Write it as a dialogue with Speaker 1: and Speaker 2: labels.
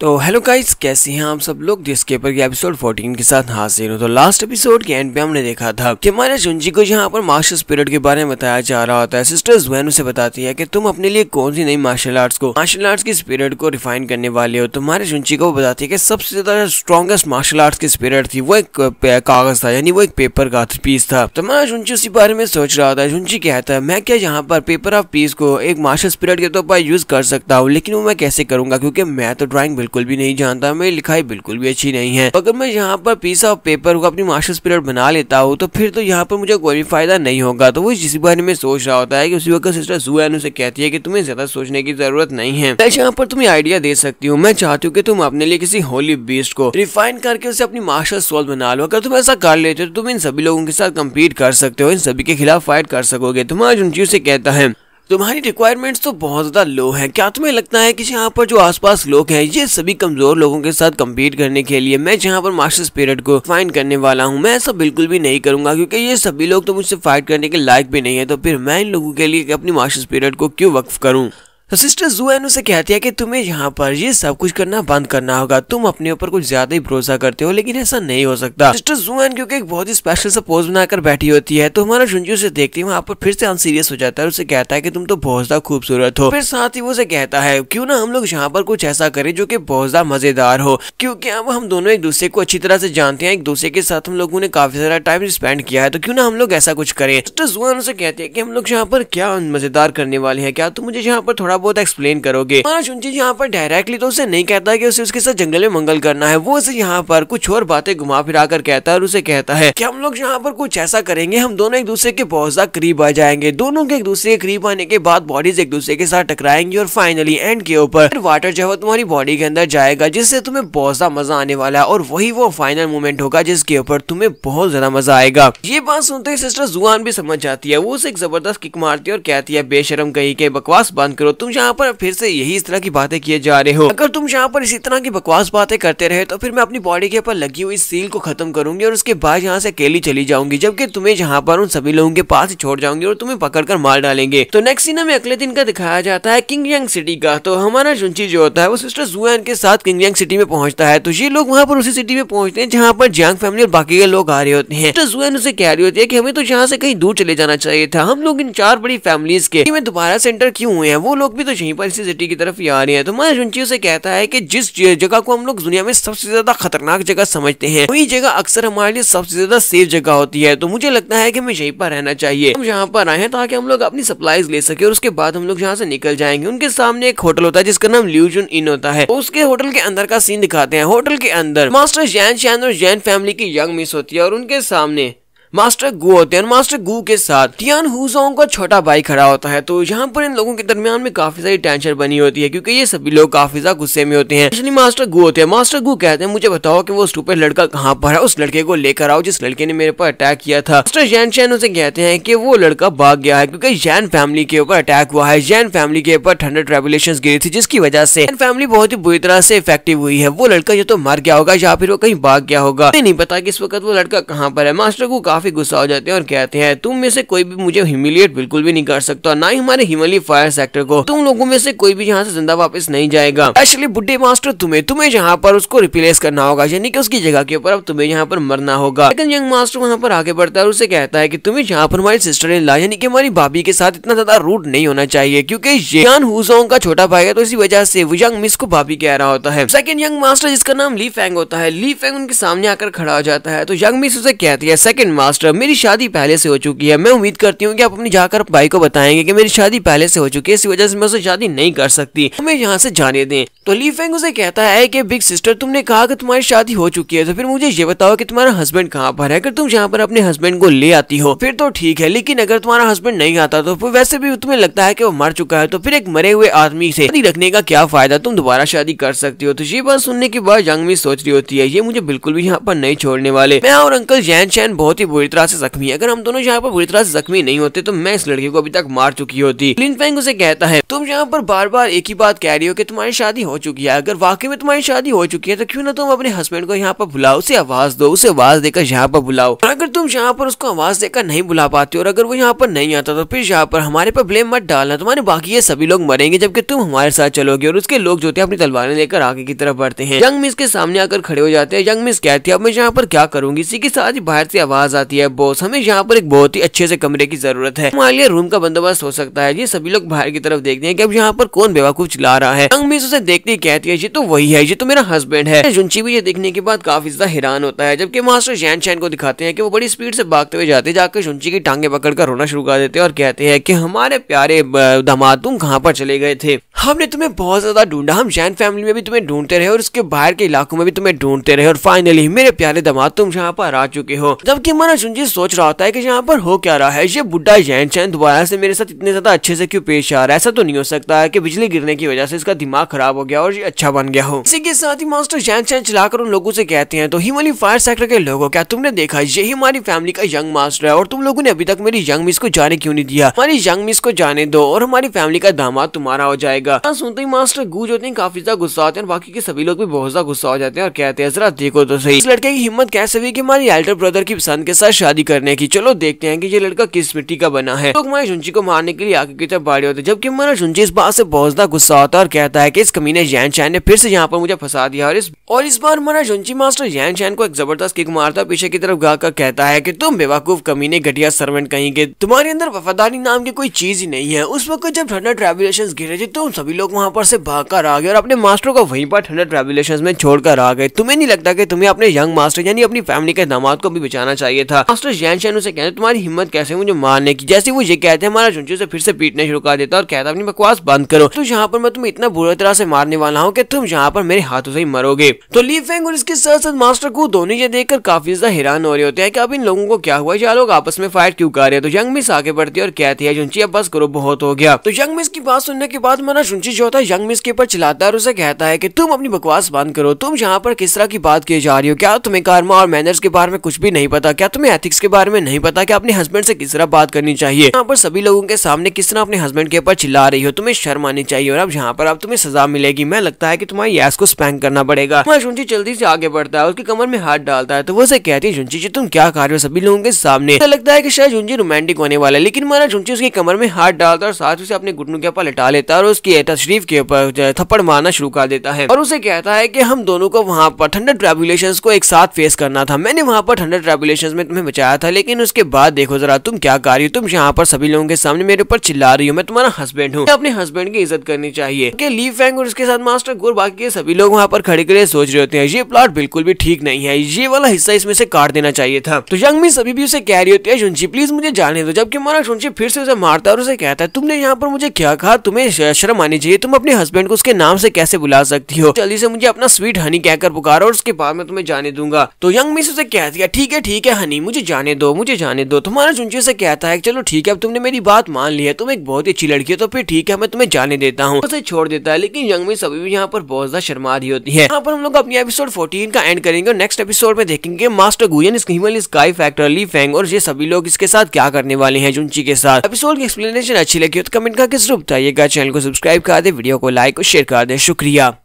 Speaker 1: तो hello guys कैसे हैं आप सब लोग डिस्केपर के एपिसोड 14 के साथ हाजिर हूँ तो लास्ट एपिसोड के एंड पे हमने देखा था कि हमारे जुंजी को यहाँ पर मार्शल स्पिरिट के बारे में बताया जा रहा होता है सिस्टर्स वैन उसे बताती है कि तुम अपने लिए कौन सी नई मार्शल आर्ट्स को मार्शल आर्ट्स की स्पिरिट को रिफाइन करने वाले हो तुम्हारे तो जुंजी को बताती है कि सबसे ज्यादा स्ट्रॉगेस्ट मार्शल आर्ट्स की स्पिरिट थी वो एक कागज था यानी वो एक पेपर का पीस था तुम्हारा तो जुंची उसी बारे में सोच रहा था जुंची कहता है मैं क्या यहाँ पर पेपर ऑफ पीस को एक मार्शल स्पिरिट के तौर पर यूज कर सकता हूँ लेकिन वो मैं कैसे करूंगा क्योंकि मैं तो ड्राइंग बिल्कुल बिल्कुल भी नहीं जानता मेरी लिखाई बिल्कुल भी अच्छी नहीं है अगर मैं यहाँ पर पीस ऑफ पेपर को अपनी मास्टर्स पीरियड बना लेता हूँ तो फिर तो यहाँ पर मुझे कोई भी फायदा नहीं होगा तो वो जिस बारे में सोच रहा होता है की उसी वक्त सिस्टर सुन उसे कहती है की तुम्हें ज्यादा सोचने की जरूरत नहीं है मैं यहाँ पर तुम्हें आइडिया दे सकती हूँ मैं चाहती हूँ की तुम अपने लिए किसी होली बीस्ट को रिफाइन करके उसे अपनी मास्टर्स सोल्व बना लो अगर तुम ऐसा कर लेते हो तो तुम इन सभी लोगों के साथ कम्पीट कर सकते हो इन सभी के खिलाफ फाइट कर सकोगे तुम्हारा चीज से कहता है तुम्हारी रिक्वायरमेंट्स तो बहुत ज़्यादा लो है क्या तुम्हें लगता है कि यहाँ पर जो आसपास लोग हैं ये सभी कमज़ोर लोगों के साथ कम्पीट करने के लिए मैं जहाँ पर मास्टर्स पीरियड को फाइन करने वाला हूँ मैं ऐसा बिल्कुल भी नहीं करूंगा क्योंकि ये सभी लोग तो मुझसे फाइट करने के लायक भी नहीं है तो फिर मैं इन लोगों के लिए अपनी मास्टर्स पीरियड को क्यों वक्फ करूँ सिस्टर तो जुएन उसे कहती है कि तुम्हें यहाँ पर ये सब कुछ करना बंद करना होगा तुम अपने ऊपर कुछ ज्यादा ही भरोसा करते हो लेकिन ऐसा नहीं हो सकता सिस्टर जुआन क्योंकि एक बहुत ही स्पेशल सा पोज बनाकर बैठी होती है तो हमारा झुंझू उसे देखती है वहाँ पर फिर से अनसीरियस हो जाता है उसे कहता है कि तुम तो बहुत ज्यादा खूबसूरत हो फिर साथ ही वो उसे कहता है क्यों ना हम लोग यहाँ पर कुछ ऐसा करें जो की बहुत ज्यादा मजेदार हो क्योंकि अब हम दोनों एक दूसरे को अच्छी तरह से जानते हैं एक दूसरे के साथ हम लोगों ने काफी सारा टाइम स्पेंड किया है तो क्यों ना हम लोग ऐसा कुछ करें सिस्टर जुआन उसे कहती है की हम लोग यहाँ पर क्या मजेदार करने वाले हैं क्या तुम मुझे यहाँ पर थोड़ा थोड़ा बहुत एक्सप्लेन करोगे माना हाँ, चुनचिन यहाँ पर डायरेक्टली तो उसे नहीं कहता कि उसे उसके साथ जंगल में मंगल करना है वो उसे यहाँ पर कुछ और बातें घुमा फिरा कर कहता है और उसे कहता है कि हम लोग यहाँ पर कुछ ऐसा करेंगे हम दोनों एक दूसरे के बहुत ज्यादा करीब आ जाएंगे दोनों के एक दूसरे के करीब आने के बाद बॉडीज एक दूसरे के साथ टकराएंगी और फाइनली एंड के ऊपर वाटर जो है तुम्हारी बॉडी के अंदर जाएगा जिससे तुम्हें बहुत ज्यादा मजा आने वाला है और वही वो फाइनल मोमेंट होगा जिसके ऊपर तुम्हें बहुत ज्यादा मजा आएगा ये बात सुनते ही सिस्टर जुआन भी समझ जाती है वो उसे एक जबरदस्त किक मारती है और कहती है बेशरम कहीं के बकवास बंद करो तुम यहाँ पर फिर से यही इस तरह की बातें किए जा रहे हो अगर तुम यहाँ पर इसी तरह की बकवास बातें करते रहे तो फिर मैं अपनी बॉडी के ऊपर लगी हुई सील को खत्म करूंगी और उसके बाद यहाँ से अकेली चली जाऊंगी जबकि तुम्हें यहाँ पर उन सभी लोगों के पास छोड़ जाऊंगी और तुम्हें कर मार डालेंगे तो नेक्स्ट सीन हमें अगले दिन का दिखाया जाता है किंग यंग सिटी का तो हमारा जुंची जो होता है वो सिस्टर जुआन के साथ किंग यंग सिटी में पहुंचता है तो ये लोग वहाँ पर उसी सिटी में पहुंचते हैं जहाँ पर जियांग फैमिली और बाकी के लोग आ रहे होते हैं तो जुआन उसे कह रही होती है की हमें तो यहाँ से कहीं दूर चले जाना चाहिए था हम लोग इन चार बड़ी फैमिली के दोबारा सेंटर क्यों हुए हैं वो लोग भी तो यहीं पर इसी सिटी की तरफ ही आ रही है तो मैं रुंचियों से कहता है कि जिस जगह को हम लोग दुनिया में सबसे ज्यादा खतरनाक जगह समझते हैं वही जगह अक्सर हमारे लिए सबसे ज्यादा सेफ जगह होती है तो मुझे लगता है कि हमें यहीं पर रहना चाहिए हम यहाँ पर आए हैं ताकि हम लोग अपनी सप्लाईज ले सके और उसके बाद हम लोग यहाँ से निकल जाएंगे उनके सामने एक होटल होता है जिसका नाम ल्यूजन इन होता है उसके होटल के अंदर का सीन दिखाते हैं होटल के अंदर मास्टर जैन शैन और जैन फैमिली की यंग मिस होती है और उनके सामने मास्टर गु होते हैं मास्टर गु के साथ टियान हुजोंग का छोटा भाई खड़ा होता है तो यहाँ पर इन लोगों के दरमियान में काफी सारी टेंशन बनी होती है क्योंकि ये सभी लोग काफी ज्यादा गुस्से में होते हैं मास्टर गु होते हैं मास्टर गु कहते हैं मुझे बताओ कि वो स्टूपर लड़का कहाँ पर है उस लड़के को लेकर आओ जिस लड़के ने मेरे पर अटैक किया था मास्टर जैन शैन उसे कहते हैं की वो लड़का भाग गया है क्यूँकी जैन फैमिली के ऊपर अटैक हुआ है जैन फैमिली के ऊपर ठंडर ट्रेबुलेशन गिरी थी जिसकी वजह से जैन फैमिली बहुत ही बुरी तरह से इफेक्टिव हुई है वो लड़का या तो मर गया होगा या फिर वो कहीं भाग गया होगा नहीं पता कि इस वक्त वो लड़का कहाँ पर है मास्टर गु काफी काफ़ी गुस्सा हो जाते हैं और कहते हैं तुम में से कोई भी मुझे ह्यूमिलिएट बिल्कुल भी नहीं कर सकता ना ही हमारे हिमालय फायर सेक्टर को तुम लोगों में से कोई भी यहाँ से जिंदा वापस नहीं जाएगा एक्चुअली बुढ़े मास्टर तुम्हें तुम्हें यहाँ पर उसको रिप्लेस करना होगा यानी कि उसकी जगह के ऊपर अब तुम्हें यहाँ पर मरना होगा लेकिन यंग मास्टर वहाँ पर आगे बढ़ता है और उसे कहता है की तुम्हें यहाँ पर हमारी सिस्टर इन ला यानी कि हमारी भाभी के साथ इतना ज्यादा रूट नहीं होना चाहिए क्योंकि यान हुजोंग का छोटा भाई है तो इसी वजह से वो यंग मिस को भाभी कह रहा होता है सेकंड यंग मास्टर जिसका नाम ली फैंग होता है ली फैंग उनके सामने आकर खड़ा हो जाता है तो यंग मिस उसे कहती है सेकंड मास्टर मास्टर मेरी शादी पहले से हो चुकी है मैं उम्मीद करती हूँ कि आप अपनी जाकर भाई को बताएंगे कि मेरी शादी पहले से हो चुकी है इसी वजह से मैं उसे शादी नहीं कर सकती हमें यहाँ से जाने दें तो ली फेंग उसे कहता है कि बिग सिस्टर तुमने कहा कि तुम्हारी शादी हो चुकी है तो फिर मुझे ये बताओ कि तुम्हारा हस्बैंड कहाँ पर है अगर तुम यहाँ पर अपने हस्बैंड को ले आती हो फिर तो ठीक है लेकिन अगर तुम्हारा हस्बैंड नहीं आता तो फिर वैसे भी तुम्हें लगता है कि वो मर चुका है तो फिर एक मरे हुए आदमी से शादी रखने का क्या फायदा तुम दोबारा शादी कर सकती हो तो ये बात सुनने के बाद मी सोच रही होती है ये मुझे बिल्कुल भी यहाँ पर नहीं छोड़ने वाले मैं और अंकल जैन शैन बहुत ही बुरी तरह से जख्मी है अगर हम दोनों यहाँ पर बुरी तरह से जख्मी नहीं होते तो मैं इस लड़की को अभी तक मार चुकी होती लिन फेंग उसे कहता है तुम यहाँ पर बार बार एक ही बात कह रही हो कि तुम्हारी शादी हो चुकी है अगर वाकई में तुम्हारी शादी हो चुकी है तो क्यों ना तुम अपने हस्बैंड को यहाँ पर बुलाओ उसे आवाज दो उसे आवाज देकर यहाँ पर बुलाओ अगर तुम यहाँ पर उसको आवाज देकर नहीं बुला पाते और अगर वो यहाँ पर नहीं आता तो फिर यहाँ पर हमारे पर ब्लेम मत डालना तुम्हारे बाकी ये सभी लोग मरेंगे जबकि तुम हमारे साथ चलोगे और उसके लोग जो थे अपनी तलवारें लेकर आगे की तरफ बढ़ते हैं यंग मिस के सामने आकर खड़े हो जाते हैं यंग मिस कहती है अब मैं यहाँ पर क्या करूंगी इसी के साथ ही बाहर से आवाज आती जाती है बॉस हमें यहाँ पर एक बहुत ही अच्छे से कमरे की जरूरत है हमारे लिए रूम का बंदोबस्त हो सकता है ये सभी लोग बाहर की तरफ देखते हैं कि अब यहाँ पर कौन बेवाकूफ चला रहा है अंग मिस उसे देखने कहती है ये तो वही है ये तो मेरा हस्बैंड है जुनची भी ये देखने के बाद काफी ज्यादा हैरान होता है जबकि मास्टर जैन शैन को दिखाते हैं की वो बड़ी स्पीड से भागते हुए जाते जाकर जुनची की टांगे पकड़ कर रोना शुरू कर देते हैं और कहते हैं की हमारे प्यारे दमा तुम कहाँ पर चले गए थे हमने तुम्हें बहुत ज्यादा ढूंढा हम जैन फैमिली में भी तुम्हें ढूंढते रहे और उसके बाहर के इलाकों में भी तुम्हें ढूंढते रहे और फाइनली मेरे प्यारे दामाद तुम यहाँ पर आ चुके हो जबकि मनोज सुनजी सोच रहा होता है कि यहाँ पर हो क्या रहा है ये बुढ़ा जैन चैन दोबारा से मेरे साथ इतने ज़्यादा अच्छे से क्यों पेश आ रहा है ऐसा तो नहीं हो सकता है कि बिजली गिरने की वजह से इसका दिमाग खराब हो गया और ये अच्छा बन गया हो इसी के साथ ही मास्टर जैन चैन चलाकर उन लोगों से कहते हैं तो हिमाली फायर सेक्टर के लोगों क्या तुमने देखा यही हमारी फैमिली का यंग मास्टर है और तुम लोगों ने अभी तक मेरी यंग मिस को जाने क्यों नहीं दिया हमारी यंग मिस को जाने दो और हमारी फैमिली का दामाद तुम्हारा हो जाएगा सुनते ही मास्टर गूज होते हैं काफी ज्यादा गुस्सा आते हैं बाकी के सभी लोग भी बहुत ज्यादा गुस्सा हो जाते हैं और कहते हैं जरा देखो तो सही इस लड़के की हिम्मत कैसे हुई की हमारी एल्डर ब्रदर की पसंद के साथ साथ शादी करने की चलो देखते हैं कि ये लड़का किस मिट्टी का बना है लोग माया झुंझी को मारने के लिए आगे की तरफ बाड़े होते जबकि माया झुंझी इस बात से बहुत गुस्सा होता है और कहता है कि इस कमीने जैन शैन ने फिर से यहाँ पर मुझे फंसा दिया और इस और इस बार माया झुंझी मास्टर जैन शैन को एक जबरदस्त किक मारता पीछे की तरफ गा कहता है की तुम बेवकूफ कमीने घटिया सर्वेंट कहीं के तुम्हारे अंदर वफादारी नाम की कोई चीज ही नहीं है उस वक्त जब ठंडा ट्रेवलेशन गिरे थे तुम तो सभी लोग वहाँ पर से भाग कर आ गए और अपने मास्टर को वहीं पर ठंडा ट्रेवलेशन में छोड़कर आ गए तुम्हें नहीं लगता कि तुम्हें अपने यंग मास्टर यानी अपनी फैमिली के दामाद को भी बचाना चाहिए था मास्टर जैन शैन उसे कहते तुम्हारी हिम्मत कैसे मुझे मारने की जैसे वो ये कहते हैं हमारा झुंझू से फिर से पीटने शुरू कर देता और कहता अपनी बकवास बंद करो तो यहाँ पर मैं तुम्हें इतना बुरा तरह से मारने वाला हूँ की तुम यहाँ पर मेरे हाथों से ही मरोगे तो ली फेंग और इसके साथ साथ मास्टर को दोनों ये देखकर काफी ज्यादा हैरान हो रहे होते हैं की अब इन लोगों को क्या हुआ ये लोग आपस में फाइट क्यों कर रहे हैं तो यंग मिस आगे बढ़ती है और कहती है झुंची अब बस करो बहुत हो गया तो यंग मिस की बात सुनने के बाद हमारा झुंची जो होता है यंग मिस के ऊपर चलाता है और उसे कहता है की तुम अपनी बकवास बंद करो तुम यहाँ पर किस तरह की बात की जा रही हो क्या तुम्हें कारमा और मैनर्स के बारे में कुछ भी नहीं पता क्या तुम्हें एथिक्स के बारे में नहीं पता कि अपने हस्बैंड से किस तरह बात करनी चाहिए यहाँ पर सभी लोगों के सामने किस तरह अपने हस्बैंड के ऊपर चिल्ला रही हो तुम्हें शर्म आनी चाहिए और अब यहाँ पर अब तुम्हें सजा मिलेगी मैं लगता है की तुम्हारी यास को स्पैंक करना पड़ेगा वहाँ झुंझी जल्दी से आगे बढ़ता है उसकी कमर में हाथ डालता है तो वो उसे कहती है जी तुम क्या कर रहे हो सभी लोगों के सामने लगता है की शायद झुंझी रोमांटिक होने वाला है लेकिन मारा झुंझी उसकी कमर में हाथ डालता है और साथ उसे अपने घुटनों के ऊपर लटा लेता है और उसकी तशरीफ के ऊपर थप्पड़ मारना शुरू कर देता है और उसे कहता है की हम दोनों को वहाँ पर ठंडा ट्रेबुलेशन को एक साथ फेस करना था मैंने वहाँ पर ठंडा ट्रेबुलेशन में મે મચાયા થા લેકિન ઉસકે બાદ દેખો જરા તુમ ક્યા કર રહી હો તુમ યહા પર સભી લોગો કે સામે મેરે પર ચિલા રહી હો મે તુમારા હસબન્ડ હું આપને હસબન્ડ કે ઇઝત કરની ચાહીએ કે લી ફાંગ ઓર اسકે સાથ માસ્ટર ગોર બાકી કે સભી લોગ યહા પર ખડે કરે સોચ રહે હોતે હૈ યે પ્લોટ બિલકુલ ભી ઠીક નહીં હૈ યે વાલા હિસ્સા ઇસમે સે કાટ દેના ચાહીએ થા તો યંગ મિસ સભી ભી ઉસે કહે રહી હોતે હૈ જુંજી પ્લીઝ મુજે જાને દો જબકે મરા જુંજી ફિર સે ઉસે મારતા હૈ ઓર ઉસે કહેતા હે તુમને યહા પર મુજે ક્યા કહા તુમે શરમ આની ચાહીએ તુમ અપને હસબન્ડ કો ઉસકે નામ સે કૈસે બુલા સકતી હો જલ્દી સે મુ नहीं मुझे जाने दो मुझे जाने दो तुम्हारा चुनचे से कहता है चलो ठीक है अब तुमने मेरी बात मान ली है तुम एक बहुत ही अच्छी लड़की है तो फिर ठीक है मैं तुम्हें जाने देता हूँ उसे छोड़ देता है लेकिन यंग में सभी भी यहाँ पर बहुत ज्यादा शर्मा दी होती है यहाँ पर हम लोग अपनी एपिसोड फोर्टीन का एंड करेंगे और नेक्स्ट एपिसोड में देखेंगे मास्टर गुयन स्कीमल स्काई फैक्टर ली फैंग और ये सभी लोग इसके साथ क्या करने वाले हैं चुनची के साथ एपिसोड की एक्सप्लेनेशन अच्छी लगी हो तो कमेंट करके जरूर बताइएगा चैनल को सब्सक्राइब कर दे वीडियो को लाइक और शेयर कर दे शुक्रिया